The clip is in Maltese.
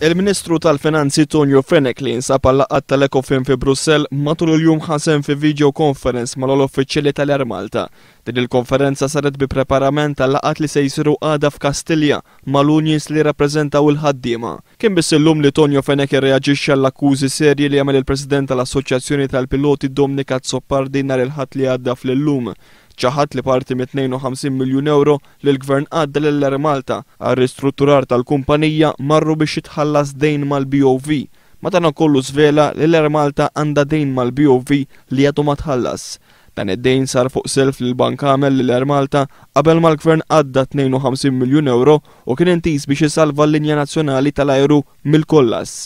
Il-Ministru tal-Finanzi Tonio Feneklin sa pallaqat tal-Ekofin fi Brussel matul il-jum ħasem fi video conference mal l-Uffiċjali tal-Air Malta. Din il-konferenza saret bi preparament tal-laqat li se jisiru għada f'Kastilja mal-Unjis li rappresentaw il-ħaddima. Kien biss illum li Tonio Fenek reagisċa l-akkużi serji li għamel il-President tal-Assoċjazzjoni tal-Piloti Domnika Zoppardi nar il-ħat li għadda fl-lum ċaħat li parti mit 52 miljun euro li l-gvern għadda l Malta għar ristrutturar tal-kumpanija marru biex jitħallas dejn mal-BOV. Matana kollu svela li l Malta għanda dejn mal-BOV li għadu ma tħallas. Dan id-dejn sar fuq self l bank għamel l Air Malta qabel ma l-gvern għadda 52 miljun euro u kien intis biex jisalva l-linja nazzjonali tal-ajru mill-kollas.